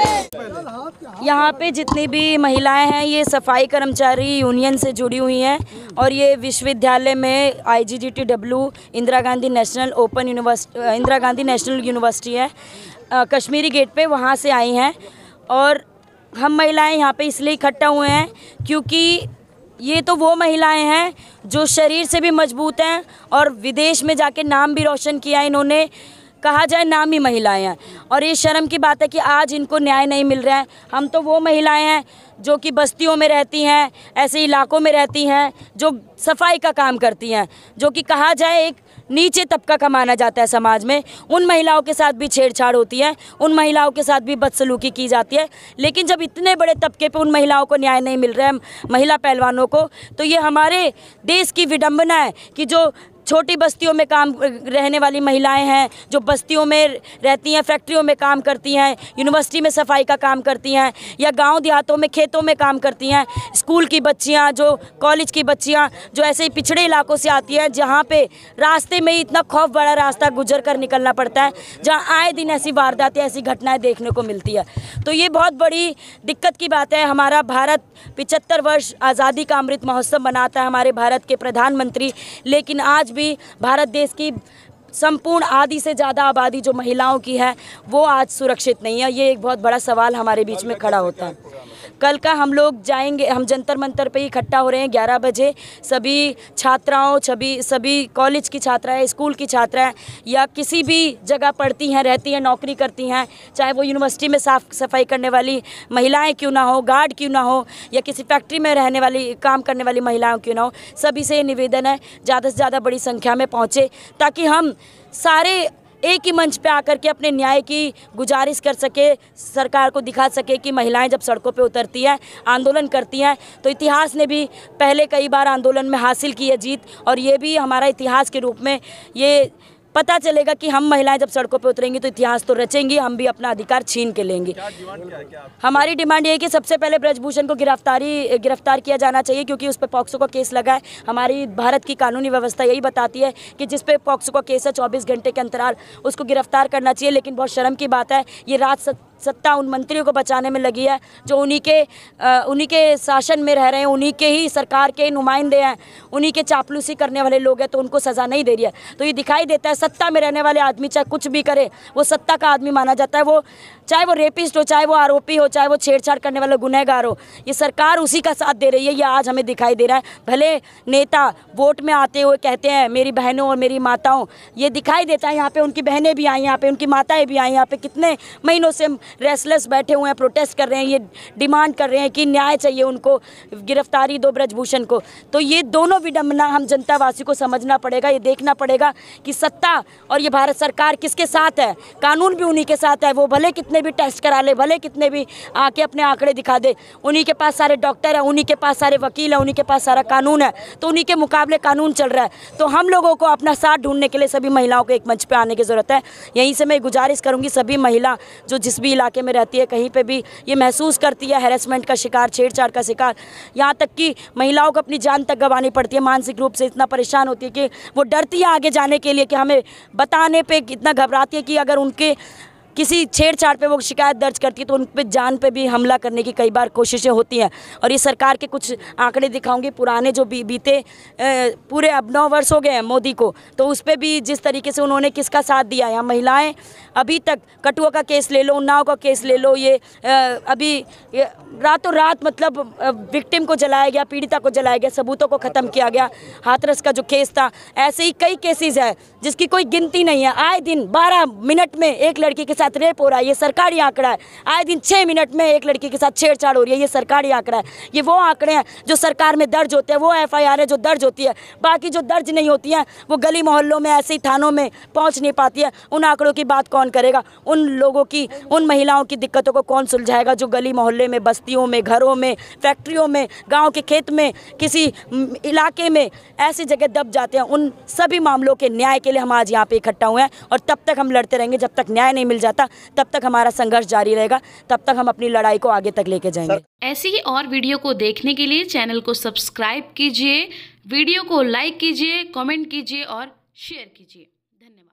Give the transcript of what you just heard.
यहाँ पे जितनी भी महिलाएं हैं ये सफाई कर्मचारी यूनियन से जुड़ी हुई हैं और ये विश्वविद्यालय में I G T W Indira Gandhi National Open University Indira Gandhi National University है आ, कश्मीरी गेट पे वहाँ से आई हैं और हम महिलाएं यहाँ पे इसलिए इकट्ठा हुए हैं क्योंकि ये तो वो महिलाएं हैं जो शरीर से भी मजबूत हैं और विदेश में जाके नाम भी रोशन किया इन्होंने कहा जाए नामी महिलाएं हैं और ये शर्म की बात है कि आज इनको न्याय नहीं मिल रहा है हम तो वो महिलाएं हैं जो कि बस्तियों में रहती हैं ऐसे इलाकों में रहती हैं जो सफाई का काम करती हैं जो कि कहा जाए एक नीचे तबका का माना जाता है समाज में उन महिलाओं के साथ भी छेड़छाड़ होती है उन महिलाओं के साथ भी बदसलूकी की जाती है लेकिन जब इतने बड़े तबके पर उन महिलाओं को न्याय नहीं मिल रहा है महिला पहलवानों को तो ये हमारे देश की विडम्बना है कि जो छोटी बस्तियों में काम रहने वाली महिलाएं हैं जो बस्तियों में रहती हैं फैक्ट्रियों में काम करती हैं यूनिवर्सिटी में सफाई का काम करती हैं या गांव देहातों में खेतों में काम करती हैं स्कूल की बच्चियां जो कॉलेज की बच्चियां जो ऐसे ही पिछड़े इलाकों से आती हैं जहां पे रास्ते में ही इतना खौफ बड़ा रास्ता गुजर कर निकलना पड़ता है जहाँ आए दिन ऐसी वारदातें ऐसी घटनाएँ देखने को मिलती है तो ये बहुत बड़ी दिक्कत की बात है हमारा भारत पिचहत्तर वर्ष आज़ादी का अमृत महोत्सव मनाता है हमारे भारत के प्रधानमंत्री लेकिन आज भी भारत देश की संपूर्ण आधी से ज़्यादा आबादी जो महिलाओं की है वो आज सुरक्षित नहीं है ये एक बहुत बड़ा सवाल हमारे बीच में खड़ा होता है कल का हम लोग जाएंगे हम जंतर मंतर पे इकट्ठा हो रहे हैं ग्यारह बजे सभी छात्राओं सभी सभी कॉलेज की छात्राएं स्कूल की छात्राएं या किसी भी जगह पढ़ती हैं रहती हैं नौकरी करती हैं चाहे वो यूनिवर्सिटी में साफ सफाई करने वाली महिलाएं क्यों ना हो गार्ड क्यों ना हो या किसी फैक्ट्री में रहने वाली काम करने वाली महिलाओं क्यों ना हो सभी से ये निवेदन है ज़्यादा से ज़्यादा बड़ी संख्या में पहुँचे ताकि हम सारे एक ही मंच पे आकर के अपने न्याय की गुजारिश कर सके सरकार को दिखा सके कि महिलाएं जब सड़कों पे उतरती हैं आंदोलन करती हैं तो इतिहास ने भी पहले कई बार आंदोलन में हासिल की है जीत और ये भी हमारा इतिहास के रूप में ये पता चलेगा कि हम महिलाएं जब सड़कों पर उतरेंगी तो इतिहास तो रचेंगी हम भी अपना अधिकार छीन के लेंगे हमारी डिमांड ये है कि सबसे पहले ब्रजभूषण को गिरफ्तारी गिरफ्तार किया जाना चाहिए क्योंकि उस पर पॉक्सो का केस लगा है हमारी भारत की कानूनी व्यवस्था यही बताती है कि जिस पर पॉक्सो का केस है चौबीस घंटे के अंतराल उसको गिरफ्तार करना चाहिए लेकिन बहुत शर्म की बात है ये रात सत्ता उन मंत्रियों को बचाने में लगी है जो उन्हीं के उन्हीं के शासन में रह रहे हैं उन्हीं के ही सरकार के नुमाइंदे हैं उन्हीं के चापलूसी करने वाले लोग हैं तो उनको सज़ा नहीं दे रही है तो ये दिखाई देता है सत्ता में रहने वाले आदमी चाहे कुछ भी करे वो सत्ता का आदमी माना जाता है वो चाहे वो रेपिस्ट हो चाहे वो आरोपी हो चाहे वो छेड़छाड़ करने वाला गुनहगार हो ये सरकार उसी का साथ दे रही है ये आज हमें दिखाई दे रहा है भले नेता वोट में आते हुए कहते हैं मेरी बहनों और मेरी माताओं ये दिखाई देता है यहाँ पर उनकी बहनें भी आई यहाँ पर उनकी माताएँ भी आई यहाँ पर कितने महीनों से रेसलेस बैठे हुए हैं प्रोटेस्ट कर रहे हैं ये डिमांड कर रहे हैं कि न्याय चाहिए उनको गिरफ्तारी दो ब्रजभूषण को तो ये दोनों विडम्बना हम जनतावासी को समझना पड़ेगा ये देखना पड़ेगा कि सत्ता और ये भारत सरकार किसके साथ है कानून भी उन्हीं के साथ है वो भले कितने भी टेस्ट करा ले भले कितने भी आके अपने आंकड़े दिखा दे उन्हीं के पास सारे डॉक्टर हैं उन्हीं के पास सारे वकील हैं उन्हीं के पास सारा कानून है तो उन्हीं के मुकाबले कानून चल रहा है तो हम लोगों को अपना साथ ढूंढने के लिए सभी महिलाओं को एक मंच पर आने की ज़रूरत है यहीं से मैं गुजारिश करूँगी सभी महिला जो जिस भी भी इलाके में रहती है कहीं पे भी ये महसूस करती है हेरेसमेंट का शिकार छेड़छाड़ का शिकार यहाँ तक कि महिलाओं को अपनी जान तक गंवानी पड़ती है मानसिक रूप से इतना परेशान होती है कि वो डरती है आगे जाने के लिए कि हमें बताने पर इतना घबराती है कि अगर उनके किसी छेड़छाड़ पे वो शिकायत दर्ज करती है तो उन पर जान पे भी हमला करने की कई बार कोशिशें होती हैं और ये सरकार के कुछ आंकड़े दिखाऊंगी पुराने जो बी, बीते ए, पूरे अब नौ वर्ष हो गए हैं मोदी को तो उस पर भी जिस तरीके से उन्होंने किसका साथ दिया है महिलाएं अभी तक कटुआ का केस ले लो उन्नाव का केस ले लो ये ए, अभी रातों रात मतलब विक्टिम को जलाया गया पीड़िता को जलाया गया सबूतों को ख़त्म किया गया हाथरस का जो केस था ऐसे ही कई केसेज है जिसकी कोई गिनती नहीं है आए दिन बारह मिनट में एक लड़की के साथ रेप हो रहा है ये सरकारी आंकड़ा है आए दिन छः मिनट में एक लड़की के साथ छेड़छाड़ हो रही है ये सरकारी आंकड़ा है ये वो आंकड़े हैं जो सरकार में दर्ज होते हैं वो एफ है जो दर्ज होती है बाकी जो दर्ज नहीं होती हैं वो गली मोहल्लों में ऐसे ही थानों में पहुँच नहीं पाती है उन आंकड़ों की बात कौन करेगा उन लोगों की उन महिलाओं की दिक्कतों को कौन सुलझाएगा जो गली मोहल्ले में बस्तियों में घरों में फैक्ट्रियों में गाँव के खेत में किसी इलाके में ऐसी जगह दब जाते हैं उन सभी मामलों के न्याय के लिए हम आज यहाँ पे इकट्ठा हुए हैं और तब तक हम लड़ते रहेंगे जब तक न्याय नहीं मिल जाता जाता तब तक हमारा संघर्ष जारी रहेगा तब तक हम अपनी लड़ाई को आगे तक लेके जाएंगे ऐसी ही और वीडियो को देखने के लिए चैनल को सब्सक्राइब कीजिए वीडियो को लाइक कीजिए कॉमेंट कीजिए और शेयर कीजिए धन्यवाद